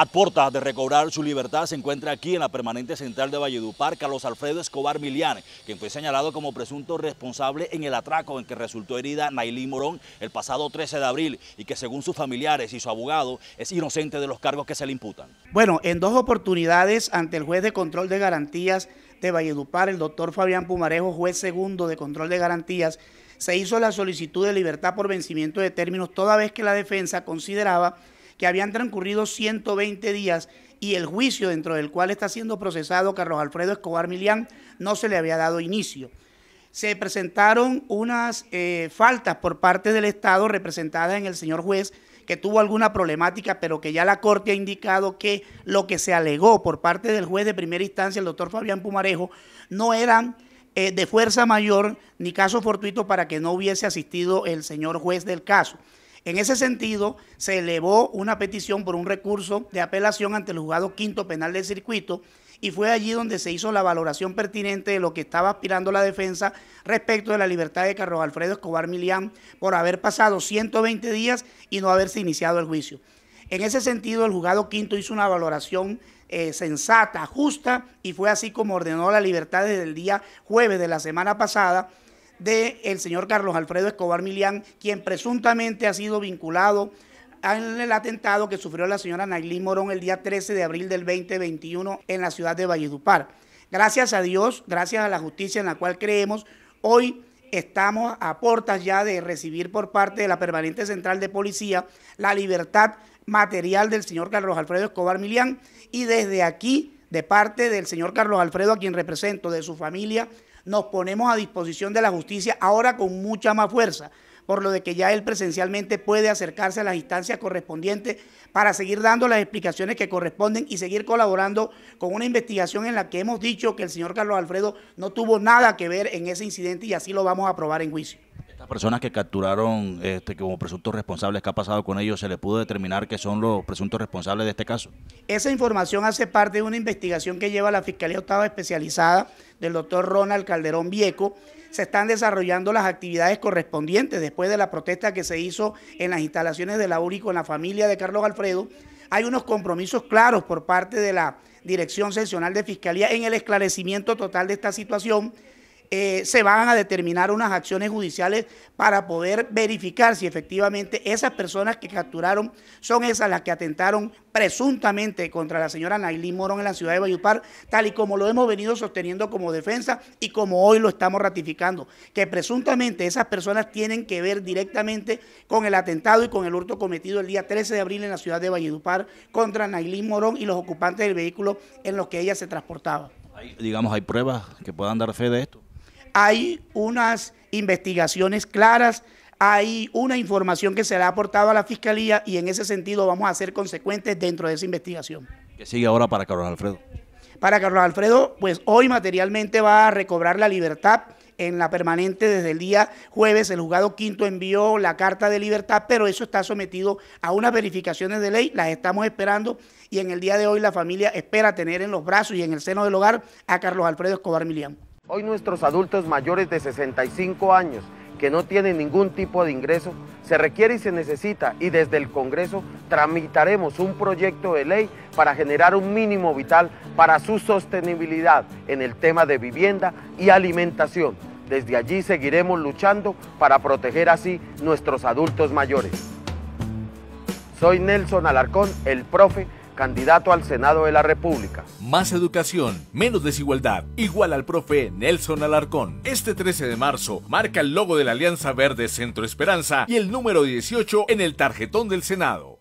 A puertas de recobrar su libertad se encuentra aquí en la permanente central de Valledupar Carlos Alfredo Escobar Milián, quien fue señalado como presunto responsable en el atraco en que resultó herida Nailín Morón el pasado 13 de abril y que según sus familiares y su abogado es inocente de los cargos que se le imputan. Bueno, en dos oportunidades ante el juez de control de garantías de Valledupar, el doctor Fabián Pumarejo, juez segundo de control de garantías, se hizo la solicitud de libertad por vencimiento de términos toda vez que la defensa consideraba que habían transcurrido 120 días y el juicio dentro del cual está siendo procesado Carlos Alfredo Escobar Milián no se le había dado inicio. Se presentaron unas eh, faltas por parte del Estado representadas en el señor juez que tuvo alguna problemática, pero que ya la Corte ha indicado que lo que se alegó por parte del juez de primera instancia, el doctor Fabián Pumarejo, no eran eh, de fuerza mayor ni caso fortuito para que no hubiese asistido el señor juez del caso. En ese sentido, se elevó una petición por un recurso de apelación ante el juzgado quinto penal del circuito y fue allí donde se hizo la valoración pertinente de lo que estaba aspirando la defensa respecto de la libertad de Carlos Alfredo Escobar Milián por haber pasado 120 días y no haberse iniciado el juicio. En ese sentido, el juzgado quinto hizo una valoración eh, sensata, justa, y fue así como ordenó la libertad desde el día jueves de la semana pasada del señor Carlos Alfredo Escobar Milián, quien presuntamente ha sido vinculado al atentado que sufrió la señora Nailín Morón el día 13 de abril del 2021 en la ciudad de Valledupar. Gracias a Dios, gracias a la justicia en la cual creemos, hoy estamos a puertas ya de recibir por parte de la Permanente Central de Policía la libertad material del señor Carlos Alfredo Escobar Milián y desde aquí de parte del señor Carlos Alfredo, a quien represento, de su familia, nos ponemos a disposición de la justicia ahora con mucha más fuerza, por lo de que ya él presencialmente puede acercarse a las instancias correspondientes para seguir dando las explicaciones que corresponden y seguir colaborando con una investigación en la que hemos dicho que el señor Carlos Alfredo no tuvo nada que ver en ese incidente y así lo vamos a aprobar en juicio personas que capturaron este, como presuntos responsables, ¿qué ha pasado con ellos? ¿Se le pudo determinar que son los presuntos responsables de este caso? Esa información hace parte de una investigación que lleva la Fiscalía Octava Especializada del doctor Ronald Calderón Vieco. Se están desarrollando las actividades correspondientes después de la protesta que se hizo en las instalaciones de la URI con la familia de Carlos Alfredo. Hay unos compromisos claros por parte de la Dirección Seccional de Fiscalía en el esclarecimiento total de esta situación eh, se van a determinar unas acciones judiciales para poder verificar si efectivamente esas personas que capturaron son esas las que atentaron presuntamente contra la señora Nailín Morón en la ciudad de Bayupar, tal y como lo hemos venido sosteniendo como defensa y como hoy lo estamos ratificando, que presuntamente esas personas tienen que ver directamente con el atentado y con el hurto cometido el día 13 de abril en la ciudad de Valledupar contra Nailín Morón y los ocupantes del vehículo en los que ella se transportaba. digamos, hay pruebas que puedan dar fe de esto hay unas investigaciones claras, hay una información que se le ha aportado a la Fiscalía y en ese sentido vamos a ser consecuentes dentro de esa investigación. ¿Qué sigue ahora para Carlos Alfredo? Para Carlos Alfredo, pues hoy materialmente va a recobrar la libertad en la permanente desde el día jueves. El juzgado quinto envió la carta de libertad, pero eso está sometido a unas verificaciones de ley, las estamos esperando y en el día de hoy la familia espera tener en los brazos y en el seno del hogar a Carlos Alfredo Escobar Milián. Hoy nuestros adultos mayores de 65 años que no tienen ningún tipo de ingreso, se requiere y se necesita y desde el Congreso tramitaremos un proyecto de ley para generar un mínimo vital para su sostenibilidad en el tema de vivienda y alimentación. Desde allí seguiremos luchando para proteger así nuestros adultos mayores. Soy Nelson Alarcón, el profe candidato al Senado de la República. Más educación, menos desigualdad, igual al profe Nelson Alarcón. Este 13 de marzo marca el logo de la Alianza Verde Centro Esperanza y el número 18 en el tarjetón del Senado.